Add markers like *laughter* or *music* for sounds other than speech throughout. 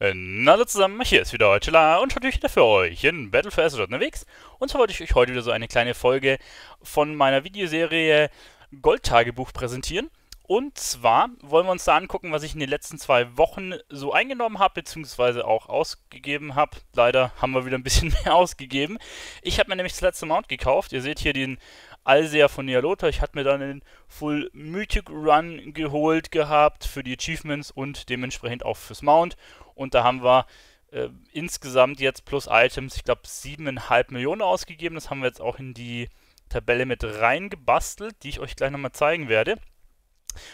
Äh, na Hallo zusammen, hier ist wieder Heutela und heute wieder für euch in Battle for Azeroth unterwegs. Und zwar wollte ich euch heute wieder so eine kleine Folge von meiner Videoserie Goldtagebuch präsentieren. Und zwar wollen wir uns da angucken, was ich in den letzten zwei Wochen so eingenommen habe, beziehungsweise auch ausgegeben habe. Leider haben wir wieder ein bisschen *laughs* mehr ausgegeben. Ich habe mir nämlich das letzte Mount gekauft. Ihr seht hier den Allseher von Nialota. Ich hatte mir dann den Full Mythic Run geholt gehabt für die Achievements und dementsprechend auch fürs Mount und da haben wir äh, insgesamt jetzt plus Items, ich glaube, 7,5 Millionen ausgegeben. Das haben wir jetzt auch in die Tabelle mit reingebastelt, die ich euch gleich nochmal zeigen werde.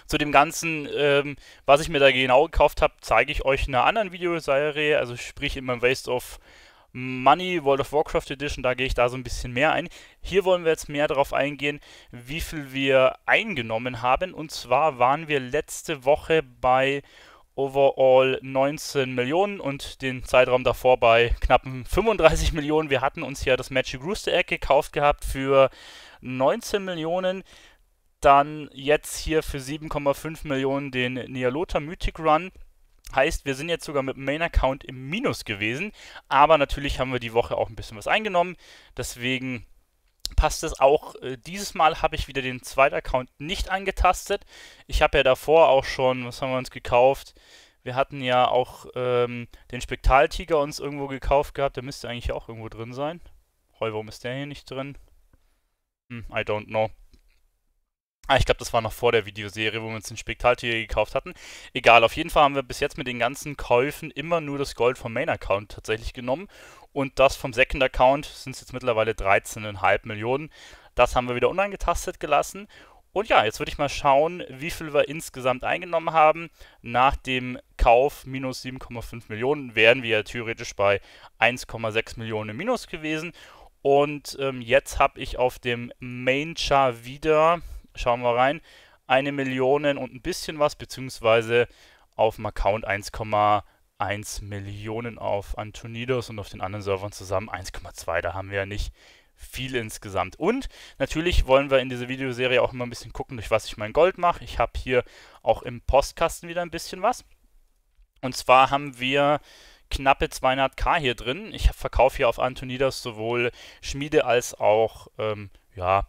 Zu dem Ganzen, ähm, was ich mir da genau gekauft habe, zeige ich euch in einer anderen Videoserie, also sprich in meinem Waste of Money World of Warcraft Edition, da gehe ich da so ein bisschen mehr ein. Hier wollen wir jetzt mehr darauf eingehen, wie viel wir eingenommen haben. Und zwar waren wir letzte Woche bei overall 19 Millionen und den Zeitraum davor bei knappen 35 Millionen. Wir hatten uns ja das Magic Rooster Egg gekauft gehabt für 19 Millionen. Dann jetzt hier für 7,5 Millionen den Nealota Mythic Run. Heißt, wir sind jetzt sogar mit dem Main-Account im Minus gewesen. Aber natürlich haben wir die Woche auch ein bisschen was eingenommen. Deswegen passt es auch. Äh, dieses Mal habe ich wieder den zweiten Account nicht angetastet. Ich habe ja davor auch schon, was haben wir uns gekauft? Wir hatten ja auch ähm, den Spektaltiger uns irgendwo gekauft gehabt. Der müsste eigentlich auch irgendwo drin sein. Heu, warum ist der hier nicht drin? Hm, I don't know. Ah, ich glaube, das war noch vor der Videoserie, wo wir uns den Spektaltiger gekauft hatten. Egal, auf jeden Fall haben wir bis jetzt mit den ganzen Käufen immer nur das Gold vom Main-Account tatsächlich genommen und das vom Second Account sind es jetzt mittlerweile 13,5 Millionen. Das haben wir wieder unangetastet gelassen. Und ja, jetzt würde ich mal schauen, wie viel wir insgesamt eingenommen haben. Nach dem Kauf minus 7,5 Millionen wären wir ja theoretisch bei 1,6 Millionen im Minus gewesen. Und ähm, jetzt habe ich auf dem Main Char wieder, schauen wir rein, eine Million und ein bisschen was, beziehungsweise auf dem Account 1,5. 1 Millionen auf Antonidos und auf den anderen Servern zusammen 1,2. Da haben wir ja nicht viel insgesamt. Und natürlich wollen wir in dieser Videoserie auch immer ein bisschen gucken, durch was ich mein Gold mache. Ich habe hier auch im Postkasten wieder ein bisschen was. Und zwar haben wir knappe 200k hier drin. Ich verkaufe hier auf Antonidas sowohl Schmiede als auch ähm, ja,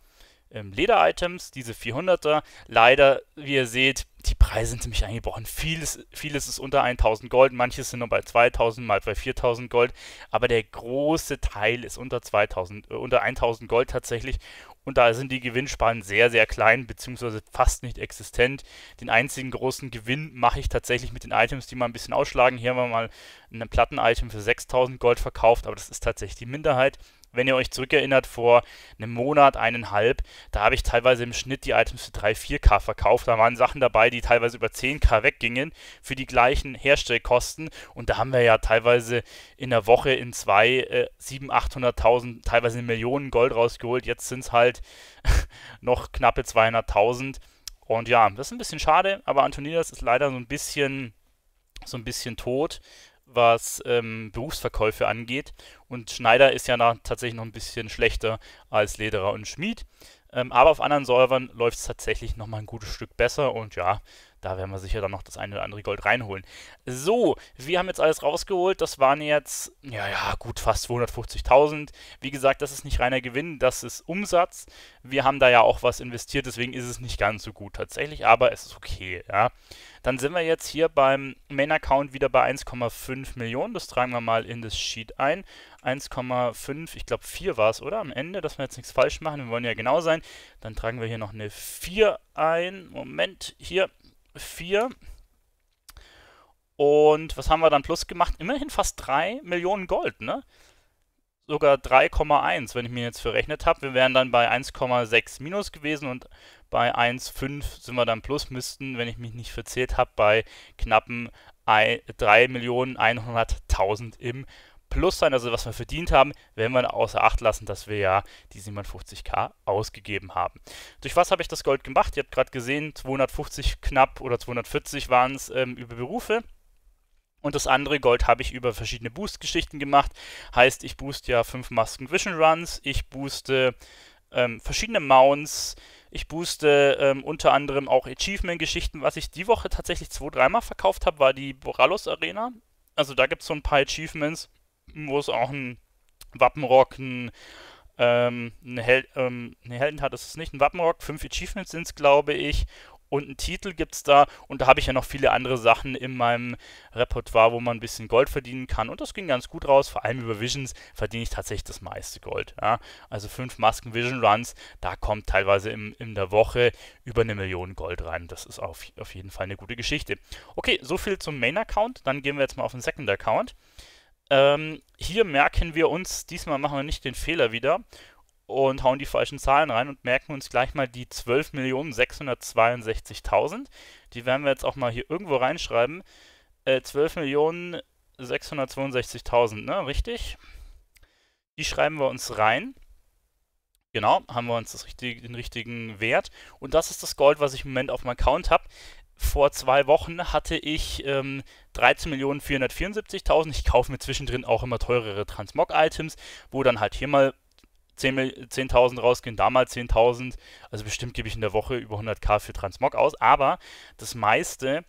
ähm, Leder-Items, diese 400er. Leider, wie ihr seht, die Preise sind ziemlich eingebrochen. Vieles, vieles ist unter 1000 Gold, manches sind nur bei 2000, mal bei 4000 Gold, aber der große Teil ist unter 2000, äh, unter 1000 Gold tatsächlich und da sind die Gewinnspannen sehr, sehr klein, beziehungsweise fast nicht existent. Den einzigen großen Gewinn mache ich tatsächlich mit den Items, die mal ein bisschen ausschlagen. Hier haben wir mal ein Platten-Item für 6000 Gold verkauft, aber das ist tatsächlich die Minderheit wenn ihr euch zurückerinnert, vor einem Monat, eineinhalb, da habe ich teilweise im Schnitt die Items für 3, 4K verkauft. Da waren Sachen dabei, die teilweise über 10K weggingen für die gleichen Herstellkosten. Und da haben wir ja teilweise in der Woche in zwei äh, 700.000, 800.000, teilweise Millionen Gold rausgeholt. Jetzt sind es halt *laughs* noch knappe 200.000. Und ja, das ist ein bisschen schade, aber Antonidas ist leider so ein bisschen so ein bisschen tot was ähm, Berufsverkäufe angeht. Und Schneider ist ja nach, tatsächlich noch ein bisschen schlechter als Lederer und Schmied. Ähm, aber auf anderen Säubern läuft es tatsächlich nochmal ein gutes Stück besser und ja, da werden wir sicher dann noch das eine oder andere Gold reinholen. So, wir haben jetzt alles rausgeholt. Das waren jetzt, ja, ja, gut fast 250.000. Wie gesagt, das ist nicht reiner Gewinn, das ist Umsatz. Wir haben da ja auch was investiert, deswegen ist es nicht ganz so gut tatsächlich, aber es ist okay, ja. Dann sind wir jetzt hier beim Main-Account wieder bei 1,5 Millionen. Das tragen wir mal in das Sheet ein. 1,5, ich glaube 4 war es, oder? Am Ende, dass wir jetzt nichts falsch machen. Wir wollen ja genau sein. Dann tragen wir hier noch eine 4 ein. Moment, hier 4. Und was haben wir dann plus gemacht? Immerhin fast 3 Millionen Gold, ne? Sogar 3,1, wenn ich mir jetzt verrechnet habe. Wir wären dann bei 1,6 minus gewesen und bei 1,5 sind wir dann plus, müssten, wenn ich mich nicht verzählt habe, bei knappen 3.100.000 Millionen 100.000 im plus sein, also was wir verdient haben, wenn wir außer Acht lassen, dass wir ja die 750k ausgegeben haben. Durch was habe ich das Gold gemacht? Ihr habt gerade gesehen, 250 knapp oder 240 waren es ähm, über Berufe. Und das andere Gold habe ich über verschiedene Boost-Geschichten gemacht. Heißt, ich boost ja 5 Masken Vision Runs, ich booste ähm, verschiedene Mounts, ich booste ähm, unter anderem auch Achievement-Geschichten. Was ich die Woche tatsächlich zwei, dreimal verkauft habe, war die Boralos Arena. Also da gibt es so ein paar Achievements wo es auch ein Wappenrock, ein ähm, eine, Hel ähm, eine Heldentat ist es nicht, ein Wappenrock, fünf Achievements sind es, glaube ich, und einen Titel gibt es da. Und da habe ich ja noch viele andere Sachen in meinem Repertoire, wo man ein bisschen Gold verdienen kann. Und das ging ganz gut raus. Vor allem über Visions verdiene ich tatsächlich das meiste Gold. Ja? Also fünf Masken Vision Runs, da kommt teilweise im, in der Woche über eine Million Gold rein. Das ist auf, auf jeden Fall eine gute Geschichte. Okay, so viel zum Main-Account. Dann gehen wir jetzt mal auf den Second-Account. Ähm, hier merken wir uns, diesmal machen wir nicht den Fehler wieder und hauen die falschen Zahlen rein und merken uns gleich mal die 12.662.000. Die werden wir jetzt auch mal hier irgendwo reinschreiben. Äh, 12.662.000, ne? Richtig? Die schreiben wir uns rein. Genau, haben wir uns richtige, den richtigen Wert. Und das ist das Gold, was ich im Moment auf dem Account habe vor zwei Wochen hatte ich ähm, 13.474.000. Ich kaufe mir zwischendrin auch immer teurere Transmog-Items, wo dann halt hier mal 10.000 10 rausgehen, da mal 10.000. Also bestimmt gebe ich in der Woche über 100k für Transmog aus. Aber das meiste,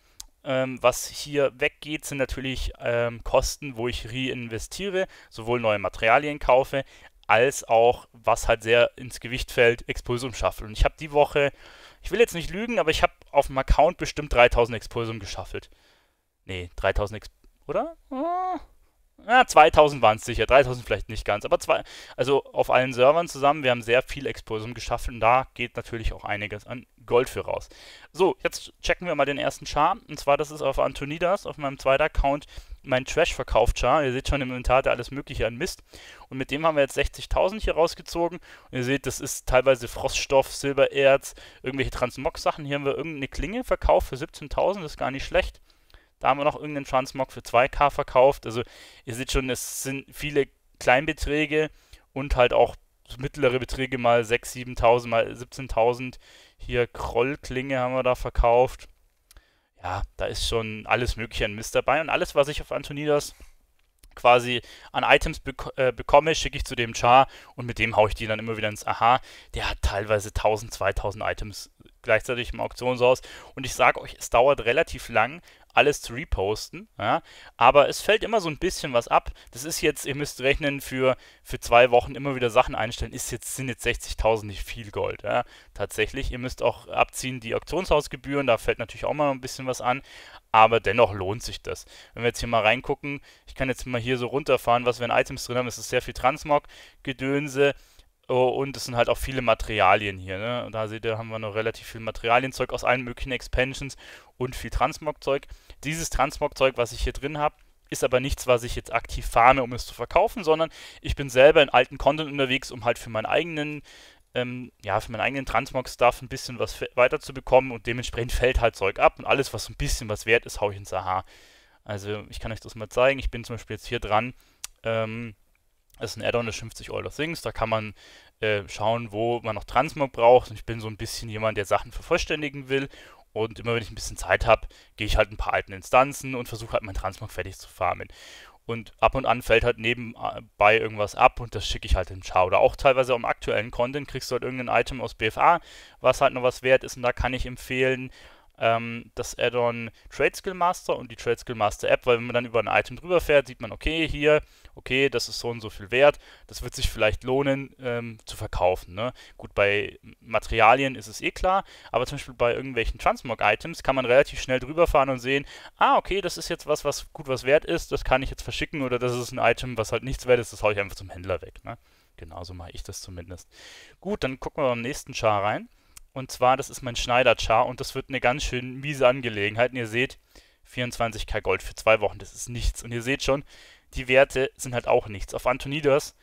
ähm, was hier weggeht, sind natürlich ähm, Kosten, wo ich reinvestiere, sowohl neue Materialien kaufe, als auch, was halt sehr ins Gewicht fällt, Expulsum schafft. Und ich habe die Woche, ich will jetzt nicht lügen, aber ich habe auf dem Account bestimmt 3000 Expulsum geschaffelt. Nee, 3000 Expulsum, oder? Hm. ja, 2000 waren es sicher, 3000 vielleicht nicht ganz, aber zwei, also auf allen Servern zusammen, wir haben sehr viel Expulsum und da geht natürlich auch einiges an Gold für raus. So, jetzt checken wir mal den ersten Char, und zwar das ist auf Antonidas, auf meinem zweiten Account, mein trash verkauft, char Ihr seht schon im Inventar da alles mögliche an Mist. Und mit dem haben wir jetzt 60.000 hier rausgezogen. Und ihr seht, das ist teilweise Froststoff, Silbererz, irgendwelche Transmog-Sachen. Hier haben wir irgendeine Klinge verkauft für 17.000, das ist gar nicht schlecht. Da haben wir noch irgendeinen Transmog für 2K verkauft. Also ihr seht schon, es sind viele Kleinbeträge und halt auch mittlere Beträge mal 6.000, 7.000, mal 17.000. Hier Krollklinge haben wir da verkauft ja, da ist schon alles Mögliche an Mist dabei und alles, was ich auf Antonidas quasi an Items bek äh, bekomme, schicke ich zu dem Char und mit dem haue ich die dann immer wieder ins Aha. Der hat teilweise 1000, 2000 Items gleichzeitig im Auktionshaus und ich sage euch, es dauert relativ lang, alles zu reposten. Ja? Aber es fällt immer so ein bisschen was ab. Das ist jetzt, ihr müsst rechnen, für, für zwei Wochen immer wieder Sachen einstellen. Ist jetzt, sind jetzt 60.000 nicht viel Gold. Ja? Tatsächlich. Ihr müsst auch abziehen die Auktionshausgebühren. Da fällt natürlich auch mal ein bisschen was an. Aber dennoch lohnt sich das. Wenn wir jetzt hier mal reingucken, ich kann jetzt mal hier so runterfahren, was wir in Items drin haben. Es ist sehr viel Transmog-Gedönse. Oh, und es sind halt auch viele Materialien hier. Ne? Da seht ihr, haben wir noch relativ viel Materialienzeug aus allen möglichen Expansions und viel Transmog-Zeug. Dieses Transmog-Zeug, was ich hier drin habe, ist aber nichts, was ich jetzt aktiv farme, um es zu verkaufen, sondern ich bin selber in alten Content unterwegs, um halt für meinen eigenen ähm, ja, für meinen eigenen Transmog-Stuff ein bisschen was weiterzubekommen und dementsprechend fällt halt Zeug ab und alles, was ein bisschen was wert ist, haue ich ins AHA. Also ich kann euch das mal zeigen. Ich bin zum Beispiel jetzt hier dran. Ähm, ist ein Add-on, das schimpft sich All of Things. Da kann man äh, schauen, wo man noch Transmog braucht. Und ich bin so ein bisschen jemand, der Sachen vervollständigen will. Und immer wenn ich ein bisschen Zeit habe, gehe ich halt ein paar alten Instanzen und versuche halt mein Transmog fertig zu farmen. Und ab und an fällt halt nebenbei irgendwas ab und das schicke ich halt in Char. Oder auch teilweise am aktuellen Content kriegst du halt irgendein Item aus BFA, was halt noch was wert ist. Und da kann ich empfehlen, ähm, das Add-on Trade Skill Master und die Trade Skill Master App, weil wenn man dann über ein Item drüber fährt, sieht man, okay, hier, okay, das ist so und so viel wert, das wird sich vielleicht lohnen ähm, zu verkaufen. Ne? Gut, bei Materialien ist es eh klar, aber zum Beispiel bei irgendwelchen Transmog-Items kann man relativ schnell drüber fahren und sehen, ah, okay, das ist jetzt was, was gut was wert ist, das kann ich jetzt verschicken oder das ist ein Item, was halt nichts wert ist, das haue ich einfach zum Händler weg. Ne? Genauso mache ich das zumindest. Gut, dann gucken wir beim nächsten Char rein. Und zwar, das ist mein Schneider-Char und das wird eine ganz schön miese Angelegenheit. Und ihr seht, 24k Gold für zwei Wochen, das ist nichts. Und ihr seht schon, die Werte sind halt auch nichts. Auf Antonidas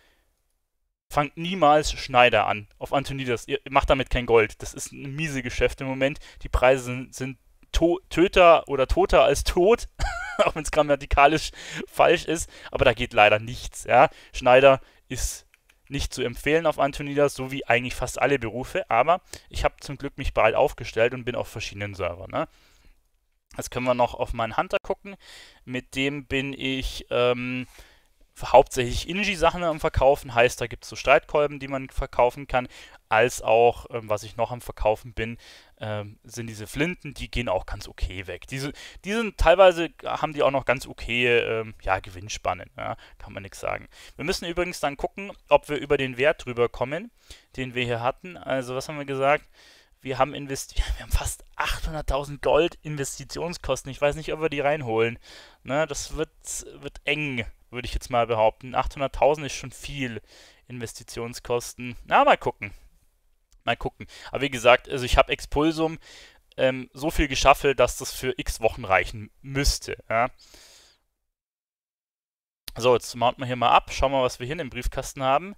fangt niemals Schneider an. Auf Antonidas, ihr macht damit kein Gold. Das ist ein miese Geschäft im Moment. Die Preise sind, sind töter oder toter als tot, *laughs* auch wenn es grammatikalisch falsch ist. Aber da geht leider nichts. Ja? Schneider ist nicht zu empfehlen auf Antonidas, so wie eigentlich fast alle Berufe, aber ich habe zum Glück mich bald aufgestellt und bin auf verschiedenen Servern. Ne? Jetzt können wir noch auf meinen Hunter gucken. Mit dem bin ich ähm, hauptsächlich Inji-Sachen am Verkaufen. Heißt, da gibt es so Streitkolben, die man verkaufen kann. Als auch, ähm, was ich noch am Verkaufen bin, ähm, sind diese Flinten, die gehen auch ganz okay weg. Diese, die sind teilweise, haben die auch noch ganz okay, ähm, ja, Gewinnspannen, ja, kann man nichts sagen. Wir müssen übrigens dann gucken, ob wir über den Wert drüber kommen, den wir hier hatten. Also, was haben wir gesagt? Wir haben investiert, *laughs* wir haben fast 800.000 Gold Investitionskosten. Ich weiß nicht, ob wir die reinholen. Ne, das wird, wird eng, würde ich jetzt mal behaupten. 800.000 ist schon viel Investitionskosten. Na, mal gucken mal gucken. Aber wie gesagt, also ich habe Expulsum ähm, so viel geschaffelt, dass das für x Wochen reichen müsste. Ja. So, jetzt mounten wir hier mal ab. Schauen wir mal, was wir hier in dem Briefkasten haben.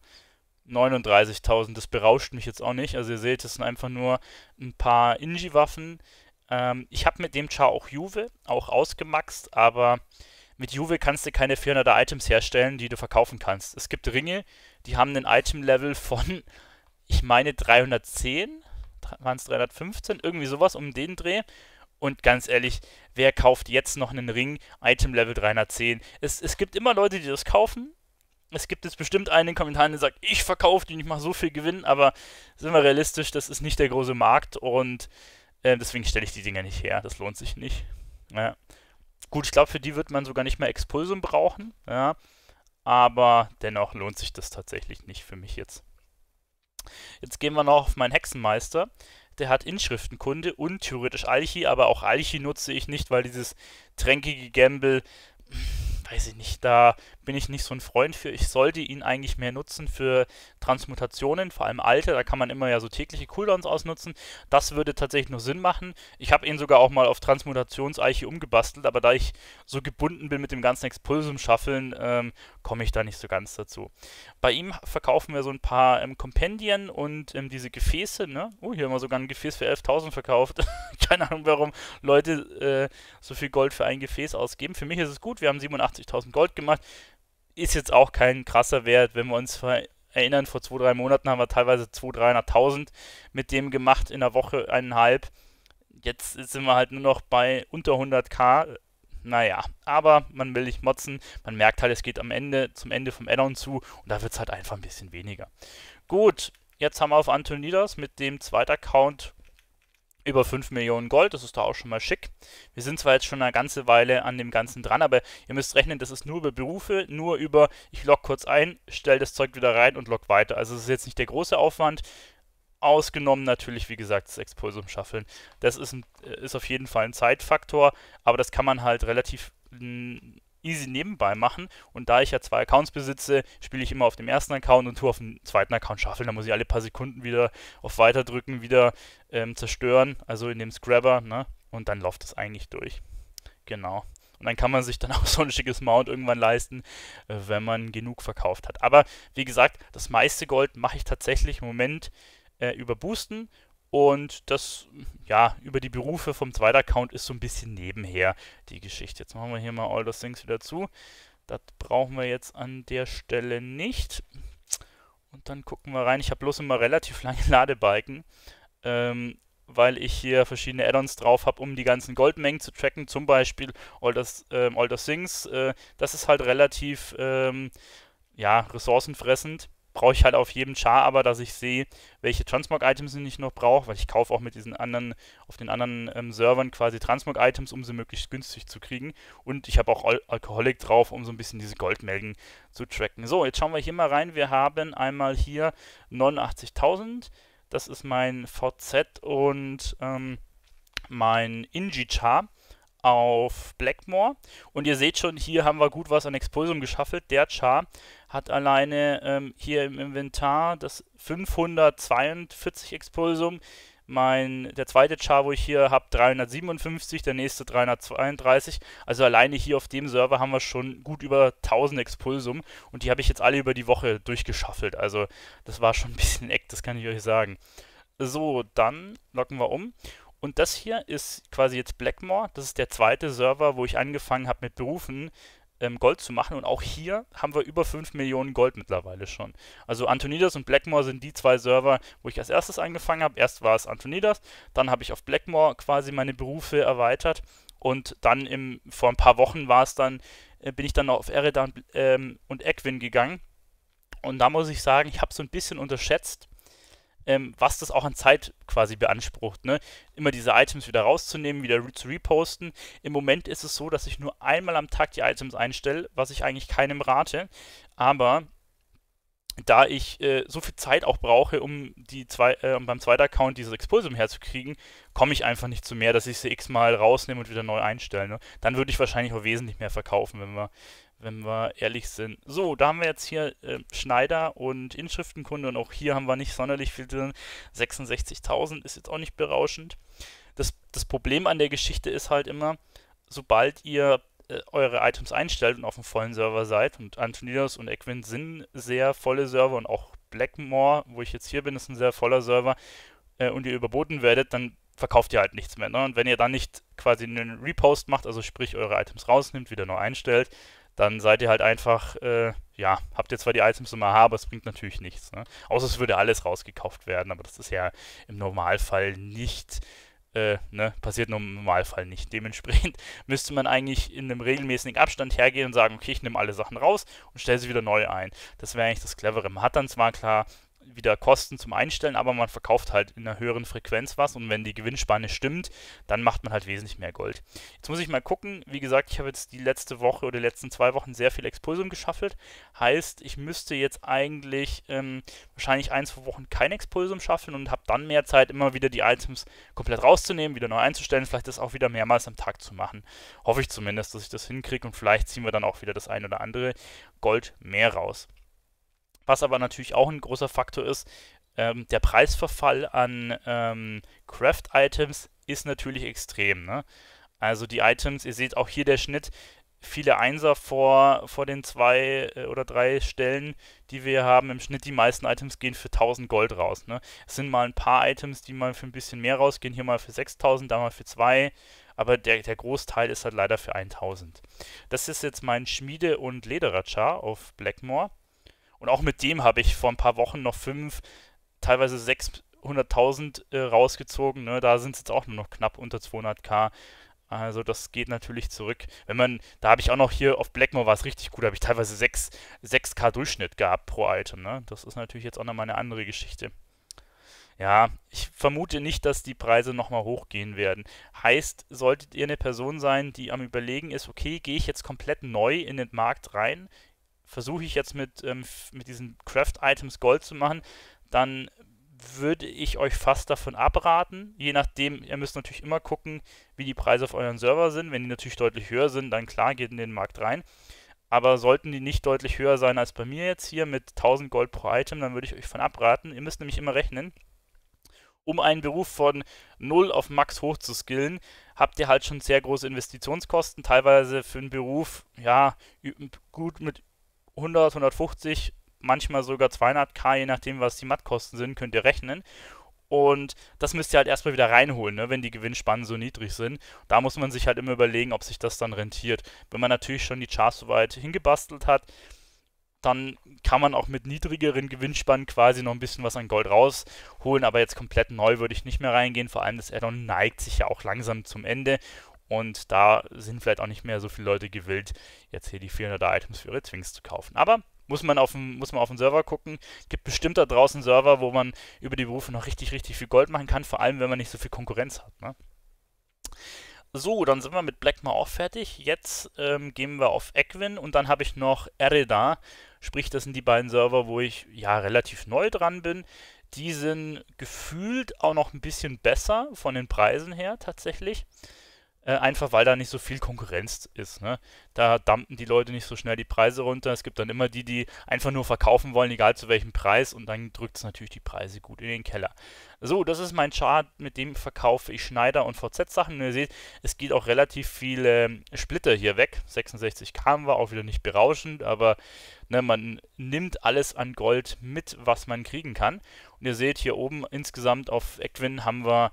39.000, das berauscht mich jetzt auch nicht. Also ihr seht, das sind einfach nur ein paar Inji-Waffen. Ähm, ich habe mit dem Char auch Juve, auch ausgemaxt, aber mit Juve kannst du keine 400er Items herstellen, die du verkaufen kannst. Es gibt Ringe, die haben einen Item-Level von ich meine 310, waren es 315, irgendwie sowas um den Dreh. Und ganz ehrlich, wer kauft jetzt noch einen Ring Item Level 310? Es, es gibt immer Leute, die das kaufen. Es gibt jetzt bestimmt einen in den Kommentaren, der sagt, ich verkaufe den, ich mache so viel Gewinn, aber sind wir realistisch, das ist nicht der große Markt und äh, deswegen stelle ich die Dinger nicht her. Das lohnt sich nicht. Ja. Gut, ich glaube, für die wird man sogar nicht mehr Expulsum brauchen. Ja. Aber dennoch lohnt sich das tatsächlich nicht für mich jetzt. Jetzt gehen wir noch auf meinen Hexenmeister. Der hat Inschriftenkunde und theoretisch Alchi, aber auch Alchi nutze ich nicht, weil dieses tränkige Gamble weiß ich nicht, da bin ich nicht so ein Freund für. Ich sollte ihn eigentlich mehr nutzen für Transmutationen, vor allem alte. Da kann man immer ja so tägliche Cooldowns ausnutzen. Das würde tatsächlich nur Sinn machen. Ich habe ihn sogar auch mal auf Transmutationseiche umgebastelt, aber da ich so gebunden bin mit dem ganzen Expulsum-Schaffeln, ähm, komme ich da nicht so ganz dazu. Bei ihm verkaufen wir so ein paar ähm, Kompendien und ähm, diese Gefäße. Ne? Oh, hier haben wir sogar ein Gefäß für 11.000 verkauft. *laughs* Keine Ahnung, warum Leute äh, so viel Gold für ein Gefäß ausgeben. Für mich ist es gut. Wir haben 87 150.000 Gold gemacht. Ist jetzt auch kein krasser Wert, wenn wir uns erinnern, vor zwei, drei Monaten haben wir teilweise 200.000, 300.000 mit dem gemacht in der Woche, eineinhalb. Jetzt sind wir halt nur noch bei unter 100k. Naja, aber man will nicht motzen. Man merkt halt, es geht am Ende, zum Ende vom Addon zu und da wird es halt einfach ein bisschen weniger. Gut, jetzt haben wir auf Antonidas mit dem zweiten Account über 5 Millionen Gold, das ist da auch schon mal schick. Wir sind zwar jetzt schon eine ganze Weile an dem Ganzen dran, aber ihr müsst rechnen, das ist nur über Berufe, nur über ich log kurz ein, stell das Zeug wieder rein und log weiter. Also es ist jetzt nicht der große Aufwand, ausgenommen natürlich, wie gesagt, das Expulsum schaffeln. Das ist, ein, äh, ist auf jeden Fall ein Zeitfaktor, aber das kann man halt relativ easy nebenbei machen. Und da ich ja zwei Accounts besitze, spiele ich immer auf dem ersten Account und tue auf dem zweiten Account Shuffle. Da muss ich alle paar Sekunden wieder auf Weiter drücken, wieder ähm, zerstören, also in dem Scrabber, ne? Und dann läuft das eigentlich durch. Genau. Und dann kann man sich dann *laughs* auch so ein schickes Mount irgendwann leisten, äh, wenn man genug verkauft hat. Aber wie gesagt, das meiste Gold mache ich tatsächlich im Moment äh, über Boosten und das, ja, über die Berufe vom zweiten Account ist so ein bisschen nebenher die Geschichte. Jetzt machen wir hier mal All Those Things wieder zu. Das brauchen wir jetzt an der Stelle nicht. Und dann gucken wir rein. Ich habe bloß immer relativ *laughs* lange Ladebalken, ähm, weil ich hier verschiedene Add-ons drauf habe, um die ganzen Goldmengen zu tracken. Zum Beispiel All Those, ähm, All Those Things. Äh, das ist halt relativ, ähm, ja, ressourcenfressend brauche ich halt auf jedem Char aber, dass ich sehe, welche Transmog-Items ich noch brauche, weil ich kaufe auch mit diesen anderen, auf den anderen ähm, Servern quasi Transmog-Items, um sie möglichst günstig zu kriegen. Und ich habe auch Al Alcoholic drauf, um so ein bisschen diese Goldmelgen zu tracken. So, jetzt schauen wir hier mal rein. Wir haben einmal hier 89.000. Das ist mein VZ und ähm, mein Inji-Char auf Blackmore. Und ihr seht schon, hier haben wir gut was an Exposum geschaffelt. Der Char hat alleine ähm, hier im Inventar das 542 Expulsum. Mein, der zweite Char, wo ich hier habe, 357, der nächste 332. Also alleine hier auf dem Server haben wir schon gut über 1000 Expulsum und die habe ich jetzt alle über die Woche durchgeschaffelt. Also das war schon ein bisschen *laughs* eck, das kann ich euch sagen. So, dann locken wir um. Und das hier ist quasi jetzt Blackmore. Das ist der zweite Server, wo ich angefangen habe mit Berufen, ähm, Gold zu machen. Und auch hier haben wir über 5 Millionen Gold mittlerweile schon. Also Antonidas und Blackmore sind die zwei Server, wo ich als erstes angefangen habe. Erst war es Antonidas, dann habe ich auf Blackmore quasi meine Berufe erweitert. Und dann im, vor ein paar Wochen war es dann, äh, bin ich dann noch auf Eredan ähm, und Equin gegangen. Und da muss ich sagen, ich habe so ein bisschen unterschätzt, ähm, was das auch an Zeit quasi beansprucht. Ne? Immer diese Items wieder rauszunehmen, wieder re zu reposten. Im Moment ist es so, dass ich nur einmal am Tag die Items einstelle, was ich eigentlich keinem rate. Aber da ich äh, so viel Zeit auch brauche, um die zwei, äh, beim zweiten Account dieses Expulsum herzukriegen, komme ich einfach nicht zu mehr, dass ich sie x-mal rausnehme und wieder neu einstelle. Ne? Dann würde ich wahrscheinlich auch wesentlich mehr verkaufen, wenn wir wenn wir ehrlich sind. So, da haben wir jetzt hier äh, Schneider und Inschriftenkunde und auch hier haben wir nicht sonderlich viel drin. 66.000 ist jetzt auch nicht berauschend. Das, das Problem an der Geschichte ist halt immer, sobald ihr äh, eure Items einstellt und auf dem vollen Server seid, und Antonidas und Equin sind sehr volle Server und auch Blackmore, wo ich jetzt hier bin, ist ein sehr voller Server, äh, und ihr überboten werdet, dann verkauft ihr halt nichts mehr. Ne? Und wenn ihr dann nicht quasi einen Repost macht, also sprich eure Items rausnimmt, wieder neu einstellt, dann seid ihr halt einfach, äh, ja, habt ihr zwar die Items immer, aber es bringt natürlich nichts. Ne? Außer es würde alles rausgekauft werden, aber das ist ja im Normalfall nicht, äh, ne, passiert nur im Normalfall nicht. Dementsprechend *laughs* müsste man eigentlich in einem regelmäßigen Abstand hergehen und sagen, okay, ich nehme alle Sachen raus und stelle sie wieder neu ein. Das wäre eigentlich das Clevere. Man hat dann zwar klar wieder Kosten zum Einstellen, aber man verkauft halt in einer höheren Frequenz was und wenn die Gewinnspanne stimmt, dann macht man halt wesentlich mehr Gold. Jetzt muss ich mal gucken, wie gesagt, ich habe jetzt die letzte Woche oder die letzten zwei Wochen sehr viel Expulsum geschaffelt, heißt, ich müsste jetzt eigentlich ähm, wahrscheinlich ein, zwei Wochen kein Expulsum schaffen und habe dann mehr Zeit, immer wieder die Items komplett rauszunehmen, wieder neu einzustellen, vielleicht das auch wieder mehrmals am Tag zu machen. Hoffe ich zumindest, dass ich das hinkriege und vielleicht ziehen wir dann auch wieder das ein oder andere Gold mehr raus. Was aber natürlich auch ein großer Faktor ist, ähm, der Preisverfall an ähm, Craft-Items ist natürlich extrem. Ne? Also die Items, ihr seht auch hier der Schnitt, viele Einser vor, vor den zwei äh, oder drei Stellen, die wir haben. Im Schnitt die meisten Items gehen für 1000 Gold raus. Ne? Es sind mal ein paar Items, die mal für ein bisschen mehr rausgehen. Hier mal für 6000, da mal für 2. Aber der, der Großteil ist halt leider für 1000. Das ist jetzt mein Schmiede- und Lederer-Char auf Blackmore. Und auch mit dem habe ich vor ein paar Wochen noch fünf, teilweise 600.000 äh, rausgezogen. Ne? Da sind es jetzt auch nur noch knapp unter 200k. Also das geht natürlich zurück. Wenn man, da habe ich auch noch hier auf Blackmore war es richtig gut, da habe ich teilweise 6, 6k Durchschnitt gehabt pro Item. Ne? Das ist natürlich jetzt auch nochmal eine andere Geschichte. Ja, ich vermute nicht, dass die Preise nochmal hochgehen werden. Heißt, solltet ihr eine Person sein, die am Überlegen ist, okay, gehe ich jetzt komplett neu in den Markt rein, versuche ich jetzt mit, ähm, mit diesen Craft-Items Gold zu machen, dann würde ich euch fast davon abraten. Je nachdem, ihr müsst natürlich immer gucken, wie die Preise auf euren Server sind. Wenn die natürlich deutlich höher sind, dann klar, geht in den Markt rein. Aber sollten die nicht deutlich höher sein als bei mir jetzt hier mit 1000 Gold pro Item, dann würde ich euch von abraten. Ihr müsst nämlich immer rechnen. Um einen Beruf von 0 auf Max hoch zu skillen, habt ihr halt schon sehr große Investitionskosten. Teilweise für einen Beruf, ja, gut mit 100, 150, manchmal sogar 200k, je nachdem, was die Mattkosten sind, könnt ihr rechnen. Und das müsst ihr halt erstmal wieder reinholen, ne, wenn die Gewinnspannen so niedrig sind. Da muss man sich halt immer überlegen, ob sich das dann rentiert. Wenn man natürlich schon die Charts so weit hingebastelt hat, dann kann man auch mit niedrigeren Gewinnspannen quasi noch ein bisschen was an Gold rausholen, aber jetzt komplett neu würde ich nicht mehr reingehen. Vor allem das Addon neigt sich ja auch langsam zum Ende und da sind vielleicht auch nicht mehr so viele Leute gewillt, jetzt hier die 400 Items für ihre Twinks zu kaufen. Aber muss man auf den, muss man auf den Server gucken. Gibt bestimmt da draußen Server, wo man über die Berufe noch richtig, richtig viel Gold machen kann, vor allem wenn man nicht so viel Konkurrenz hat. Ne? So, dann sind wir mit Blackmar auch fertig. Jetzt ähm, gehen wir auf Equin und dann habe ich noch Ereda. Sprich, das sind die beiden Server, wo ich ja relativ neu dran bin. Die sind gefühlt auch noch ein bisschen besser von den Preisen her tatsächlich. Äh, einfach weil da nicht so viel Konkurrenz ist. Ne? Da dumpen die Leute nicht so schnell die Preise runter. Es gibt dann immer die, die einfach nur verkaufen wollen, egal zu welchem Preis, und dann drückt es natürlich die Preise gut in den Keller. So, das ist mein Chart, mit dem verkaufe ich Schneider und VZ-Sachen. Und ihr seht, es geht auch relativ viele ähm, Splitter hier weg. 66 km war auch wieder nicht berauschend, aber ne, man nimmt alles an Gold mit, was man kriegen kann. Und ihr seht hier oben insgesamt auf Equin haben wir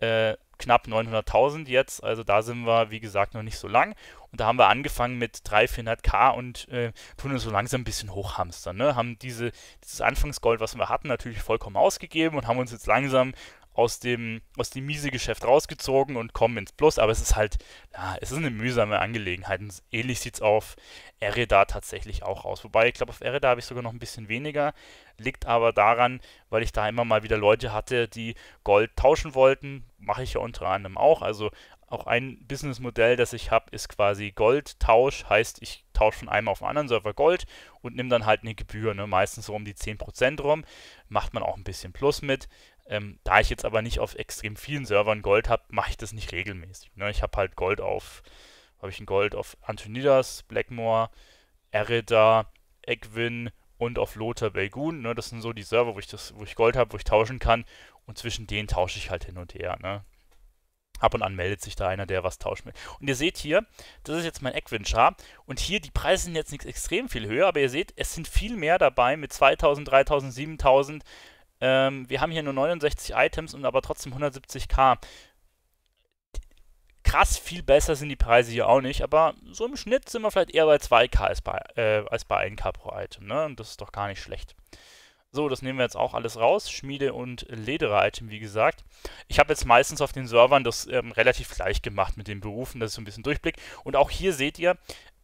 äh, knapp 900.000 jetzt. Also da sind wir, wie gesagt, noch nicht so lang. Und da haben wir angefangen mit 300, 400k und äh, tun uns so langsam ein bisschen hochhamstern. Ne? Haben diese, dieses Anfangsgold, was wir hatten, natürlich vollkommen ausgegeben und haben uns jetzt langsam aus dem, aus dem miese Geschäft rausgezogen und kommen ins Plus, aber es ist halt, ja, es ist eine mühsame Angelegenheit. Und ähnlich sieht es auf Ereda tatsächlich auch aus. Wobei, ich glaube, auf Ereda habe ich sogar noch ein bisschen weniger. Liegt aber daran, weil ich da immer mal wieder Leute hatte, die Gold tauschen wollten. Mache ich ja unter anderem auch. Also auch ein Businessmodell, das ich habe, ist quasi Goldtausch. Heißt, ich tausche von einem auf den anderen Server Gold und nehme dann halt eine Gebühr, ne? meistens so um die 10% rum. Macht man auch ein bisschen Plus mit. Ähm, da ich jetzt aber nicht auf extrem vielen Servern Gold habe, mache ich das nicht regelmäßig. Ne? Ich habe halt Gold auf, habe ich ein Gold auf Antonidas, Blackmore, Erida, Egwin und auf Lothar Belgun. Ne? Das sind so die Server, wo ich, das, wo ich Gold habe, wo ich tauschen kann. Und zwischen denen tausche ich halt hin und her. Ne? Ab und an meldet sich da einer, der was tauscht mit. Und ihr seht hier, das ist jetzt mein Eggwind-Char. Und hier, die Preise sind jetzt nicht extrem viel höher, aber ihr seht, es sind viel mehr dabei mit 2000, 3000, 7000 ähm, wir haben hier nur 69 Items und aber trotzdem 170k. Krass viel besser sind die Preise hier auch nicht, aber so im Schnitt sind wir vielleicht eher bei 2k als bei, äh, als bei 1k pro Item. Ne? Und das ist doch gar nicht schlecht. So, das nehmen wir jetzt auch alles raus. Schmiede und Lederer-Item, wie gesagt. Ich habe jetzt meistens auf den Servern das ähm, relativ gleich gemacht mit den Berufen, dass ich so ein bisschen Durchblick. Und auch hier seht ihr,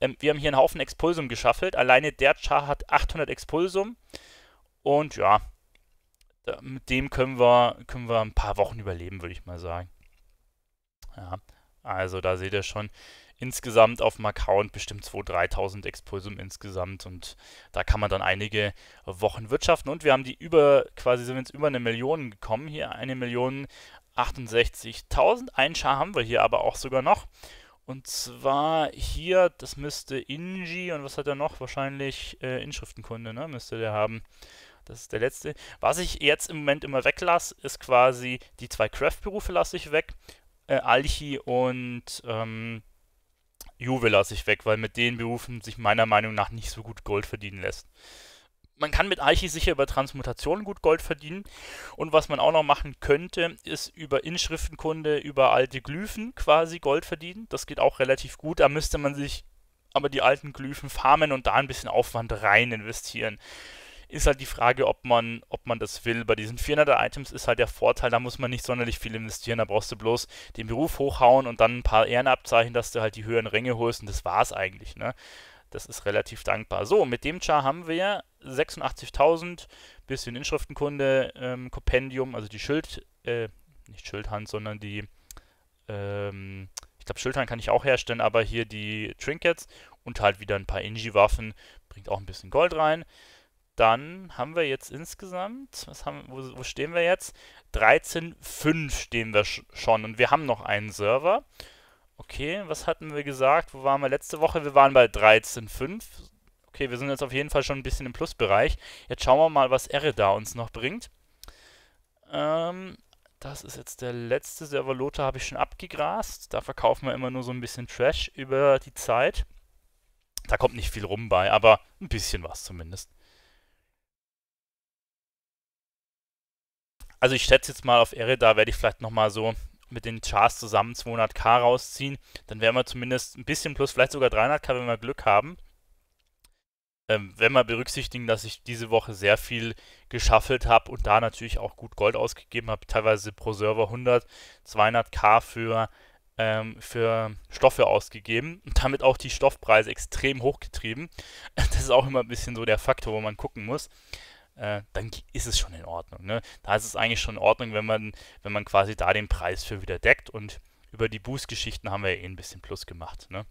ähm, wir haben hier einen Haufen Expulsum geschaffelt. Alleine der Char hat 800 Expulsum. Und ja, mit dem können wir, können wir ein paar Wochen überleben, würde ich mal sagen. Ja, also da seht ihr schon, insgesamt auf dem Account bestimmt 2.000, 3.000 Expulsum insgesamt und da kann man dann einige Wochen wirtschaften und wir haben die über, quasi sind wir jetzt über eine Million gekommen, hier eine Million 68.000, ein Char haben wir hier aber auch sogar noch und zwar hier, das müsste Inji und was hat er noch, wahrscheinlich äh, Inschriftenkunde, ne, müsste der haben das ist der letzte. Was ich jetzt im Moment immer weglasse, ist quasi die zwei Craft-Berufe lasse ich weg. Äh, Alchi und ähm, Juve lasse ich weg, weil mit den Berufen sich meiner Meinung nach nicht so gut Gold verdienen lässt. Man kann mit Alchi sicher über Transmutation gut Gold verdienen. Und was man auch noch machen könnte, ist über Inschriftenkunde, über alte Glyphen quasi Gold verdienen. Das geht auch relativ gut. Da müsste man sich aber die alten Glyphen farmen und da ein bisschen Aufwand rein investieren ist halt die Frage, ob man, ob man das will. Bei diesen 400er Items ist halt der Vorteil, da muss man nicht sonderlich viel investieren, da brauchst du bloß den Beruf hochhauen und dann ein paar Ehrenabzeichen, dass du halt die höheren Ränge holst und das war's eigentlich, ne? Das ist relativ dankbar. So, mit dem Char haben wir 86.000, bisschen Inschriftenkunde, ähm, Kompendium, also die Schild, äh, nicht Schildhand, sondern die, ähm, ich glaube Schildhand kann ich auch herstellen, aber hier die Trinkets und halt wieder ein paar Inji-Waffen, bringt auch ein bisschen Gold rein dann haben wir jetzt insgesamt, was haben, wo, wo stehen wir jetzt? 13.5 stehen wir schon und wir haben noch einen Server. Okay, was hatten wir gesagt? Wo waren wir letzte Woche? Wir waren bei 13.5. Okay, wir sind jetzt auf jeden Fall schon ein bisschen im Plusbereich. Jetzt schauen wir mal, was da uns noch bringt. Ähm, das ist jetzt der letzte Server. Lothar habe ich schon abgegrast. Da verkaufen wir immer nur so ein bisschen Trash über die Zeit. Da kommt nicht viel rum bei, aber ein bisschen was zumindest. Also ich schätze jetzt mal auf Ehre, da werde ich vielleicht nochmal so mit den Chars zusammen 200k rausziehen. Dann werden wir zumindest ein bisschen plus, vielleicht sogar 300k, wenn wir Glück haben. Ähm, wenn wir berücksichtigen, dass ich diese Woche sehr viel geschaffelt habe und da natürlich auch gut Gold ausgegeben habe, teilweise pro Server 100, 200k für, ähm, für Stoffe ausgegeben und damit auch die Stoffpreise extrem hochgetrieben. *laughs* Das ist auch immer ein bisschen so der Faktor, wo man gucken muss äh, dann ist es schon in Ordnung. Ne? Da ist es eigentlich schon in Ordnung, wenn man, wenn man quasi da den Preis für wieder deckt und über die Bußgeschichten haben wir ja eh ein bisschen Plus gemacht. Ne?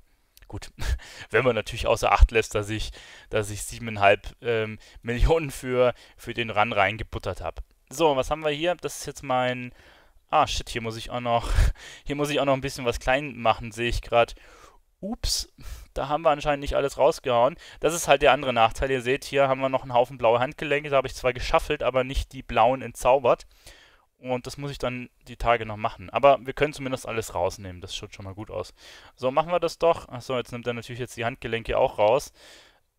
Gut, *laughs* wenn man natürlich außer Acht lässt, dass ich, dass ich 7,5 ähm, Millionen für, für den Run reingebuttert habe. So, was haben wir hier? Das ist jetzt mein. Ah, shit, hier muss ich auch noch. *laughs* Hier muss ich auch noch ein bisschen was klein machen, sehe ich gerade ups, da haben wir anscheinend nicht alles rausgehauen. Das ist halt der andere Nachteil. Ihr seht, hier haben wir noch einen Haufen blaue Handgelenke. Da habe ich zwar geschaffelt, aber nicht die blauen entzaubert. Und das muss ich dann die Tage noch machen. Aber wir können zumindest alles rausnehmen. Das schaut schon mal gut aus. So, machen wir das doch. Achso, jetzt nimmt er natürlich jetzt die Handgelenke auch raus.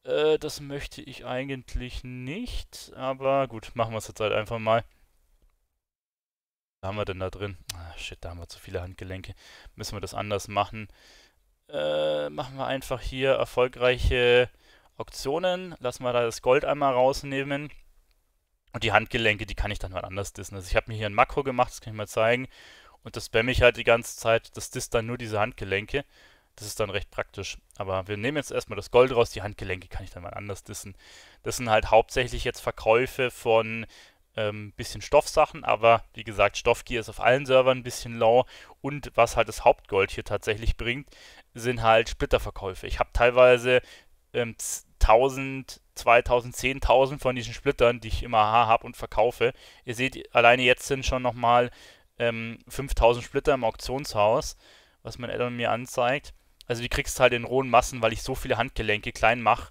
Äh, das möchte ich eigentlich nicht. Aber gut, machen wir es jetzt halt einfach mal. Was haben wir denn da drin? Ah, shit, da haben wir zu viele Handgelenke. Müssen wir das anders machen äh, machen wir einfach hier erfolgreiche Auktionen. Lassen wir da das Gold einmal rausnehmen. Und die Handgelenke, die kann ich dann mal anders dissen. Also ich habe mir hier ein Makro gemacht, das kann ich mal zeigen. Und das spamme ich halt die ganze Zeit. Das disst dann nur diese Handgelenke. Das ist dann recht praktisch. Aber wir nehmen jetzt erstmal das Gold raus. Die Handgelenke kann ich dann mal anders dissen. Das sind halt hauptsächlich jetzt Verkäufe von ähm, bisschen Stoffsachen, aber wie gesagt, Stoffgear ist auf allen Servern ein bisschen low und was halt das Hauptgold hier tatsächlich bringt, sind halt Splitterverkäufe. Ich habe teilweise ähm, 1000, 2000, 10.000 von diesen Splittern, die ich immer habe und verkaufe. Ihr seht, alleine jetzt sind schon nochmal ähm, 5000 Splitter im Auktionshaus, was mein Addon mir anzeigt. Also die kriegst du halt in rohen Massen, weil ich so viele Handgelenke klein mache,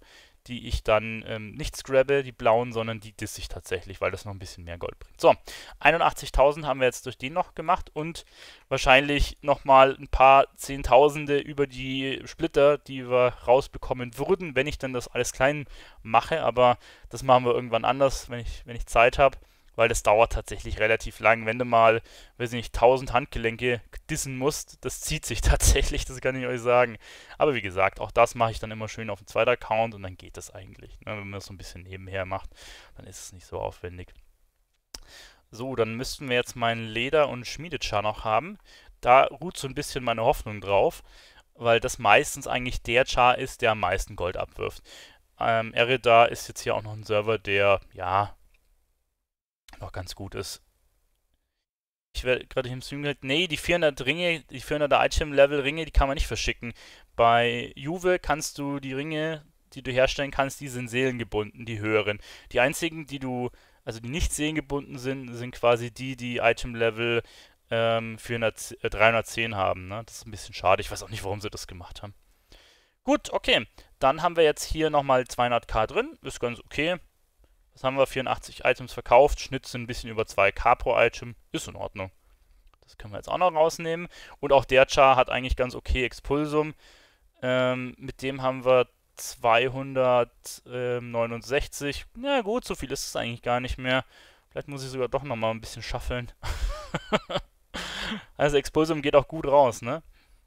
die ich dann ähm, nicht scrabble, die blauen, sondern die disse ich tatsächlich, weil das noch ein bisschen mehr Gold bringt. So, 81.000 haben wir jetzt durch den noch gemacht und wahrscheinlich nochmal ein paar Zehntausende über die Splitter, die wir rausbekommen würden, wenn ich dann das alles klein mache, aber das machen wir irgendwann anders, wenn ich, wenn ich Zeit habe weil das dauert tatsächlich relativ lang. Wenn du mal, weiß ich nicht, 1000 Handgelenke dissen musst, das zieht sich *laughs* tatsächlich, das kann ich euch sagen. Aber wie gesagt, auch das mache ich dann immer schön auf dem zweiten Account und dann geht das eigentlich. Ne? Wenn man das so ein bisschen nebenher macht, dann ist es nicht so aufwendig. So, dann müssten wir jetzt meinen Leder- und Schmiedechar noch haben. Da ruht so ein bisschen meine Hoffnung drauf, weil das meistens eigentlich der Char ist, der am meisten Gold abwirft. Ähm, Erida ist jetzt hier auch noch ein Server, der, ja, noch ganz gut ist. Ich werde gerade im Stream gesagt, nee, die 400 Ringe, die 400 item Item-Level-Ringe, die kann man nicht verschicken. Bei Juve kannst du die Ringe, die du herstellen kannst, die sind seelengebunden, die höheren. Die einzigen, die du, also die nicht seelengebunden sind, sind quasi die, die Item-Level ähm, 400, äh, 310 haben. Ne? Das ist ein bisschen schade. Ich weiß auch nicht, warum sie das gemacht haben. Gut, okay. Dann haben wir jetzt hier nochmal 200k drin. Ist ganz okay. Was haben wir? 84 Items verkauft. Schnitt sind ein bisschen über 2k pro Item. Ist in Ordnung. Das können wir jetzt auch noch rausnehmen. Und auch der Char hat eigentlich ganz okay Expulsum. Ähm, mit dem haben wir 269. Na gut, so viel ist es eigentlich gar nicht mehr. Vielleicht muss ich sogar doch nochmal ein bisschen schaffeln. *laughs* also Expulsum geht auch gut raus, ne?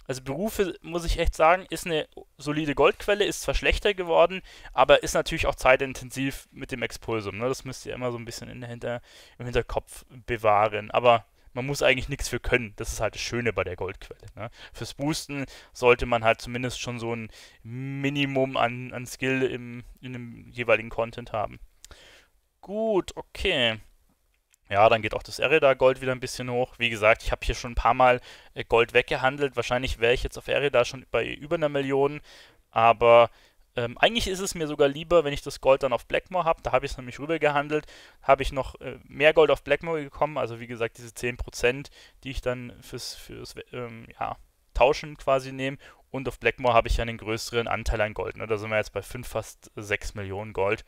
Also Berufe, muss ich echt sagen, ist eine solide Goldquelle, ist zwar schlechter geworden, aber ist natürlich auch zeitintensiv mit dem Expulsum. Ne? Das müsst ihr immer so ein bisschen in hinter, im Hinterkopf bewahren. Aber man muss eigentlich nichts für können. Das ist halt das Schöne bei der Goldquelle. Ne? Fürs Boosten sollte man halt zumindest schon so ein Minimum an, an Skill im, in dem jeweiligen Content haben. Gut, okay. Ja, dann geht auch das Ereda-Gold wieder ein bisschen hoch. Wie gesagt, ich habe hier schon ein paar Mal äh, Gold weggehandelt. Wahrscheinlich wäre ich jetzt auf Ereda schon bei über einer Million. Aber ähm, eigentlich ist es mir sogar lieber, wenn ich das Gold dann auf Blackmore habe. Da habe ich es nämlich rüber gehandelt. Habe ich noch äh, mehr Gold auf Blackmore gekommen. Also wie gesagt, diese 10%, die ich dann fürs, fürs ähm, ja, Tauschen quasi nehme. Und auf Blackmore habe ich ja einen größeren Anteil an Gold. Ne? Da sind wir jetzt bei 5, fast 6 Millionen Gold.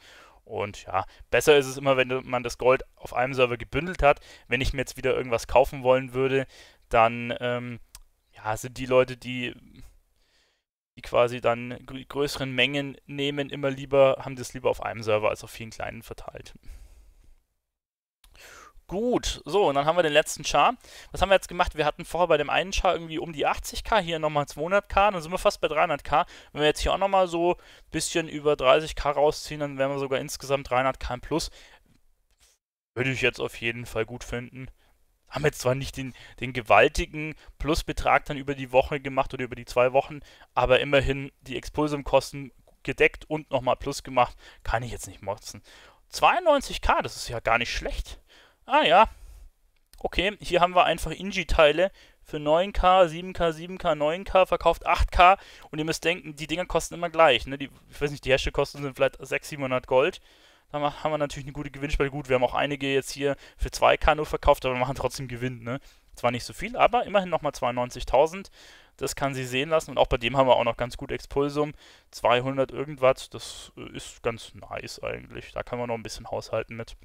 Und ja, besser ist es immer, wenn man das Gold auf einem Server gebündelt hat. Wenn ich mir jetzt wieder irgendwas kaufen wollen würde, dann ähm, ja, sind die Leute, die, die quasi dann größeren Mengen nehmen, immer lieber, haben das lieber auf einem Server als auf vielen kleinen verteilt. Gut, so, und dann haben wir den letzten Char. Was haben wir jetzt gemacht? Wir hatten vorher bei dem einen Char irgendwie um die 80k, hier nochmal 200k, dann sind wir fast bei 300k. Wenn wir jetzt hier auch nochmal so ein bisschen über 30k rausziehen, dann wären wir sogar insgesamt 300k im Plus. Würde ich jetzt auf jeden Fall gut finden. Haben jetzt zwar nicht den, den gewaltigen Plusbetrag dann über die Woche gemacht oder über die zwei Wochen, aber immerhin die Expulsumkosten gedeckt und nochmal Plus gemacht, kann ich jetzt nicht motzen. 92k, das ist ja gar nicht schlecht. Ah ja. Okay, hier haben wir einfach Inji-Teile für 9K, 7K, 7K, 9K, verkauft 8K. Und ihr müsst denken, die Dinger kosten immer gleich. Ne? Die, ich weiß nicht, die Herstellkosten sind vielleicht 600, 700 Gold. Da haben wir natürlich eine gute Gewinnspalte. Gut, wir haben auch einige jetzt hier für 2K nur verkauft, aber wir machen trotzdem Gewinn. Ne? Zwar nicht so viel, aber immerhin nochmal 92.000. Das kann sie sehen lassen. Und auch bei dem haben wir auch noch ganz gut Expulsum. 200 irgendwas. Das äh, ist ganz nice eigentlich. Da kann man noch ein bisschen haushalten mit.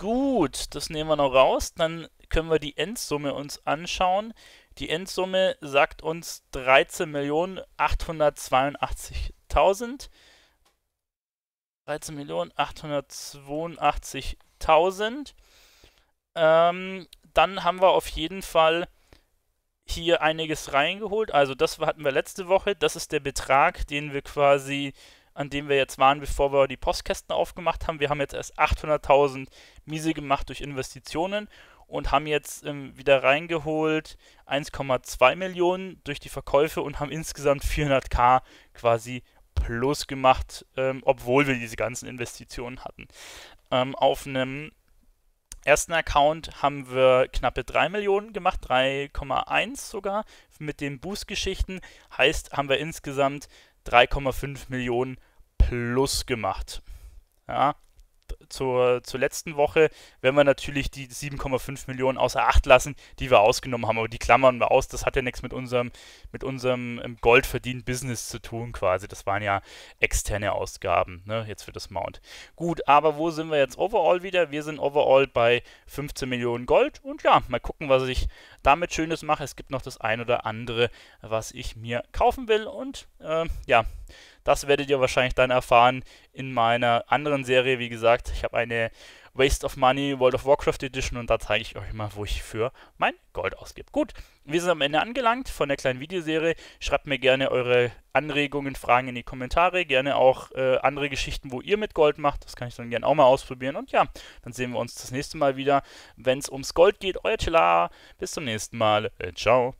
Gut, das nehmen wir noch raus. Dann können wir die Endsumme uns anschauen. Die Endsumme sagt uns 13.882.000. 13.882.000. Ähm, dann haben wir auf jeden Fall hier einiges reingeholt. Also das hatten wir letzte Woche. Das ist der Betrag, den wir quasi an dem wir jetzt waren, bevor wir die Postkästen aufgemacht haben. Wir haben jetzt erst 800.000 miese gemacht durch Investitionen und haben jetzt ähm, wieder reingeholt 1,2 Millionen durch die Verkäufe und haben insgesamt 400k quasi plus gemacht, ähm, obwohl wir diese ganzen Investitionen hatten. Ähm, auf einem ersten Account haben wir knappe 3 Millionen gemacht, 3,1 sogar. Mit den Boost-Geschichten heißt, haben wir insgesamt 3,5 Millionen plus gemacht. Ja, zur, zur letzten Woche werden wir natürlich die 7,5 Millionen außer Acht lassen, die wir ausgenommen haben. Aber die klammern wir aus. Das hat ja nichts mit unserem, mit unserem ähm, Goldverdienen Business zu tun, quasi. Das waren ja externe Ausgaben, ne? jetzt für das Mount. Gut, aber wo sind wir jetzt overall wieder? Wir sind overall bei 15 Millionen Gold. Und ja, mal gucken, was ich damit Schönes mache. Es gibt noch das ein oder andere, was ich mir kaufen will. Und äh, ja das werdet ihr wahrscheinlich dann erfahren in meiner anderen Serie. Wie gesagt, ich habe eine Waste of Money World of Warcraft Edition und da zeige ich euch mal, wo ich für mein Gold ausgebe. Gut, wir sind am Ende angelangt von der kleinen Videoserie. Schreibt mir gerne eure Anregungen, Fragen in die Kommentare. Gerne auch äh, andere Geschichten, wo ihr mit Gold macht. Das kann ich dann gerne auch mal ausprobieren. Und ja, dann sehen wir uns das nächste Mal wieder, wenn es ums Gold geht. Euer Tela. Bis zum nächsten Mal. Äh, ciao.